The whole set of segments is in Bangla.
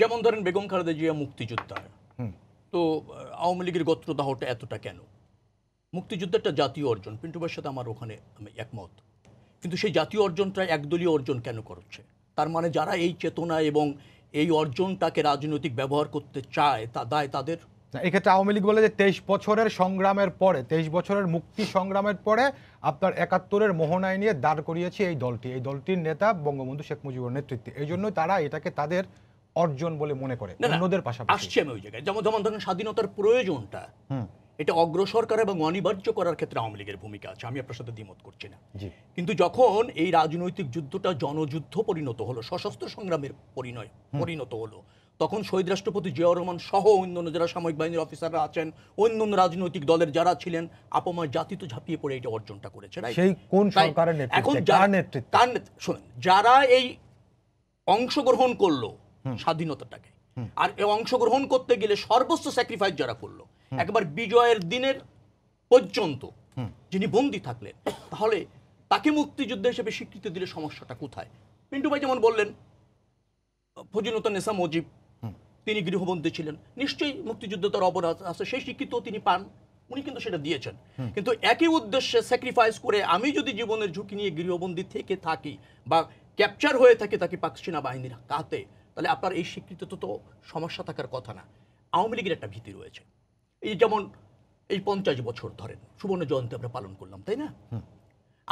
যেমন ধরেন বেগম খালেদা জিয়া মুক্তিযোদ্ধা তো আওয়ামী লীগের গত্রদাহটা এতটা কেন মুক্তিযুদ্ধ একটা জাতীয় অর্জন পিন্টুবার সাথে আমার ওখানে আমি একমত কিন্তু সেই জাতীয় অর্জনটা একদলীয় অর্জন কেন করছে তার মানে যারা এই চেতনা এবং এই অর্জনটাকে রাজনৈতিক ব্যবহার করতে চায় তা দায় তাদের এক্ষেত্রে আওয়ামী লীগ বলে যে তেইশ বছরের সংগ্রামের পরে তেইশ বছরের মুক্তি সংগ্রামের পরে আপনার একাত্তরের মোহনায় নিয়ে দাঁড় করিয়েছে এই দলটি এই দলটির নেতা বঙ্গবন্ধু শেখ মুজিবুর নেতৃত্বে এই জন্য তারা এটাকে তাদের অর্জন বলে মনে করে অন্যদের পাশাপাশি আসছে আমি ওই জায়গায় যেমন যেমন ধরেন স্বাধীনতার প্রয়োজনটা এটা অগ্রসরকার এবং অনিবার্য করার ক্ষেত্রে আওয়ামী লীগের ভূমিকা আছে আমি আপনার সাথে দ্বিমত করছি না কিন্তু যখন এই রাজনৈতিক যুদ্ধটা জনযুদ্ধ পরিণত হলো সশস্ত্র সংগ্রামের পরিণয় পরিণত হলো তখন শহীদ রাষ্ট্রপতি জিয়াউর রহমান সহ অন্যান্য যারা সাময়িক বাহিনীর অফিসাররা আছেন অন্যান্য রাজনৈতিক দলের যারা ছিলেন আপময় জাতি তো ঝাঁপিয়ে পড়ে এটা অর্জনটা করেছে সেই কোন সরকারের এখন যারা শোনেন যারা এই অংশগ্রহণ করলো স্বাধীনতাটাকে আর অংশগ্রহণ করতে গেলে সর্বস্ব স্যাক্রিফাইস যারা করলো একবার বিজয়ের দিনের পর্যন্ত যিনি বন্দী থাকলেন তাহলে তাকে মুক্তিযুদ্ধ হিসেবে স্বীকৃতি দিলে সমস্যাটা কোথায় পিন্টু ভাই যেমন বললেন ফজিলত নেসা মজিব তিনি গৃহবন্দী ছিলেন নিশ্চয়ই মুক্তিযুদ্ধ তার অপরাধ আছে সেই স্বীকৃত তিনি পান উনি কিন্তু সেটা দিয়েছেন কিন্তু একই উদ্দেশ্যে স্যাক্রিফাইস করে আমি যদি জীবনের ঝুঁকি নিয়ে গৃহবন্দী থেকে থাকি বা ক্যাপচার হয়ে থাকে তাকে পাক সেনাবাহিনীর কাতে তাহলে আপনার এই স্বীকৃত তো সমস্যা থাকার কথা না আওয়ামী লীগের একটা ভীতি রয়েছে এই যেমন এই পঞ্চাশ বছর ধরেন সুবর্ণ জয়ন্তী আমরা পালন করলাম তাই না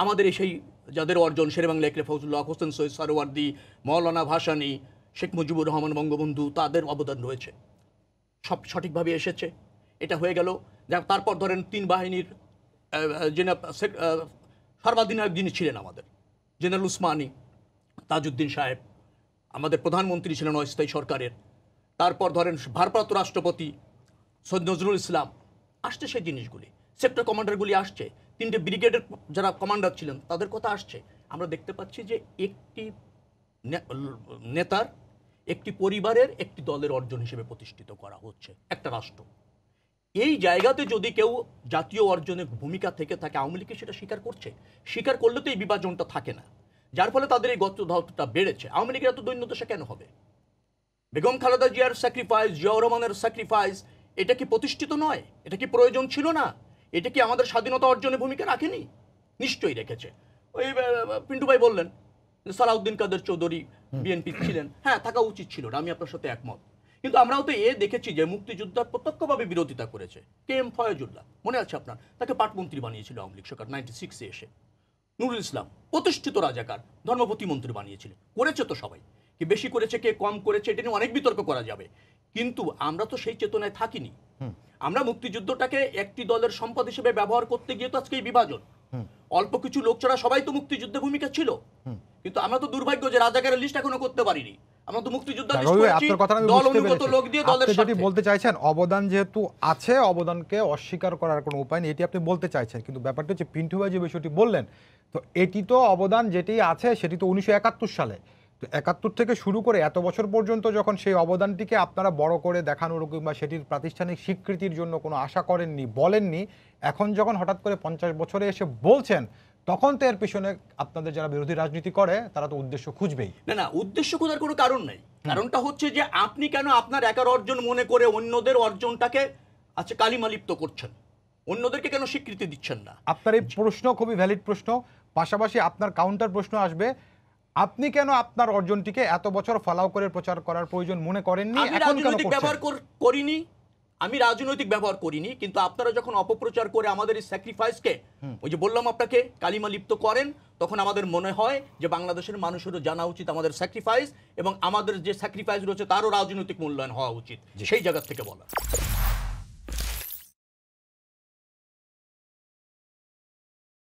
আমাদের এই সেই যাদের অর্জন শেরেবাংলা একলে ফৌজুল্লাহ হোসেন সৈয়দ সারোয়ার্দি মৌলানা ভাসানি শেখ মুজিবুর রহমান বঙ্গবন্ধু তাদের অবদান রয়েছে সব সঠিকভাবে এসেছে এটা হয়ে গেল তারপর ধরেন তিন বাহিনীর যিনি সর্বাধিনায়ক যিনি ছিলেন আমাদের জেনারেল উসমানী তাজউদ্দিন সাহেব আমাদের প্রধানমন্ত্রী ছিলেন অস্থায়ী সরকারের তারপর ধরেন ভারপ্রাপ্ত রাষ্ট্রপতি সৈয়দ নজরুল ইসলাম আসছে সেই জিনিসগুলি সেক্টর কমান্ডারগুলি আসছে তিনটে ব্রিগেডের যারা কমান্ডার ছিলেন তাদের কথা আসছে আমরা দেখতে পাচ্ছি যে একটি নেতার একটি পরিবারের একটি দলের অর্জন হিসেবে প্রতিষ্ঠিত করা হচ্ছে একটা রাষ্ট্র এই জায়গাতে যদি কেউ জাতীয় অর্জনের ভূমিকা থেকে থাকে আওয়ামী লীগকে সেটা স্বীকার করছে স্বীকার করলে তো এই বিভাজনটা থাকে না যার ফলে তাদের এই গত্রধাতটা বেড়েছে আওয়ামী লীগের এত দৈন্যদশা কেন হবে বেগম খালেদা জিয়ার স্যাক্রিফাইস জিয়াউর রহমানের স্যাক্রিফাইস এটা কি প্রতিষ্ঠিত নয় এটা কি প্রয়োজন ছিল না এটা কি আমাদের স্বাধীনতা অর্জনে ভূমিকা রাখেনি নিশ্চয়ই রেখেছে ওই পিন্টু ভাই বললেন সালাউদ্দিন কাদের চৌধুরী বিএনপি ছিলেন হ্যাঁ থাকা উচিত ছিল না আমি আপনার সাথে একমত কিন্তু আমরাও তো এ দেখেছি যে মুক্তিযোদ্ধার প্রত্যক্ষভাবে বিরোধিতা করেছে কে এম ফয়জুল্লাহ মনে আছে আপনার তাকে পাটমন্ত্রী বানিয়েছিল আওয়ামী লীগ সরকার নাইনটি সিক্সে এসে নুরুল ইসলাম প্রতিষ্ঠিত রাজাকার ধর্মপতি মন্ত্রী বানিয়েছিলেন করেছে তো সবাই কি বেশি করেছে কে কম করেছে এটা নিয়ে অনেক বিতর্ক করা যাবে কিন্তু আমরা তো সেই চেতনায় থাকিনি আমরা মুক্তিযুদ্ধটাকে একটি দলের সম্পদ হিসেবে ব্যবহার করতে গিয়ে তো আজকে বিভাজন অল্প কিছু লোক ছাড়া সবাই তো মুক্তিযুদ্ধের ভূমিকা ছিল কিন্তু আমরা তো দুর্ভাগ্য যে রাজাকারের লিস্ট এখনো করতে পারিনি এটি তো অবদান যেটি আছে সেটি তো উনিশশো সালে তো একাত্তর থেকে শুরু করে এত বছর পর্যন্ত যখন সেই অবদানটিকে আপনারা বড় করে দেখানোর কিংবা সেটির প্রাতিষ্ঠানিক স্বীকৃতির জন্য কোনো আশা করেননি বলেননি এখন যখন হঠাৎ করে পঞ্চাশ বছরে এসে বলছেন তখন তো এর পিছনে আপনাদের যারা বিরোধী রাজনীতি করে তারা তো উদ্দেশ্য খুঁজবেই না না উদ্দেশ্য খোঁজার কোনো কারণ নাই কারণটা হচ্ছে যে আপনি কেন আপনার একার অর্জন মনে করে অন্যদের অর্জনটাকে আচ্ছা কালিমালিপ্ত করছেন অন্যদেরকে কেন স্বীকৃতি দিচ্ছেন না আপনার এই প্রশ্ন খুবই ভ্যালিড প্রশ্ন পাশাপাশি আপনার কাউন্টার প্রশ্ন আসবে আপনি কেন আপনার অর্জনটিকে এত বছর ফলাও করে প্রচার করার প্রয়োজন মনে করেননি রাজনৈতিক ব্যবহার করিনি আমি রাজনৈতিক ব্যবহার করিনি কিন্তু আপনারা যখন অপপ্রচার করে আমাদের এই স্যাক্রিফাইসকে ওই যে বললাম আপনাকে কালিমা লিপ্ত করেন তখন আমাদের মনে হয় যে বাংলাদেশের মানুষেরও জানা উচিত আমাদের স্যাক্রিফাইস এবং আমাদের যে স্যাক্রিফাইস রয়েছে তারও রাজনৈতিক মূল্যায়ন হওয়া উচিত সেই জায়গার থেকে বলা